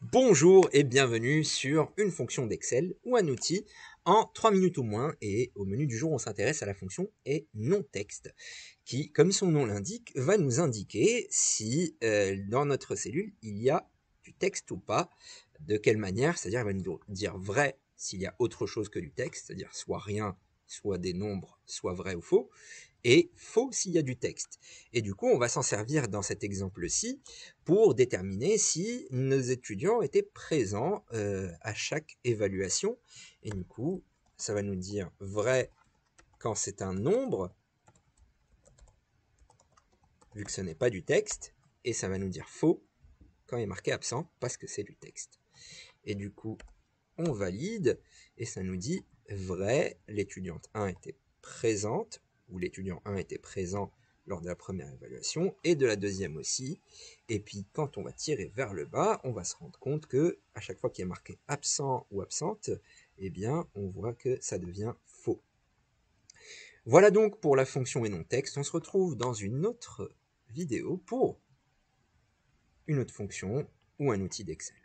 Bonjour et bienvenue sur une fonction d'Excel ou un outil en 3 minutes ou moins et au menu du jour on s'intéresse à la fonction et non texte qui comme son nom l'indique va nous indiquer si euh, dans notre cellule il y a du texte ou pas, de quelle manière, c'est-à-dire elle va nous dire vrai s'il y a autre chose que du texte, c'est-à-dire soit rien soit des nombres, soit vrais ou faux, et faux s'il y a du texte. Et du coup, on va s'en servir dans cet exemple-ci pour déterminer si nos étudiants étaient présents euh, à chaque évaluation. Et du coup, ça va nous dire vrai quand c'est un nombre, vu que ce n'est pas du texte, et ça va nous dire faux quand il est marqué absent, parce que c'est du texte. Et du coup, on valide, et ça nous dit vrai, l'étudiante 1 était présente, ou l'étudiant 1 était présent lors de la première évaluation, et de la deuxième aussi, et puis quand on va tirer vers le bas, on va se rendre compte que à chaque fois qu'il est marqué absent ou absente, eh bien on voit que ça devient faux. Voilà donc pour la fonction et non texte, on se retrouve dans une autre vidéo pour une autre fonction ou un outil d'Excel.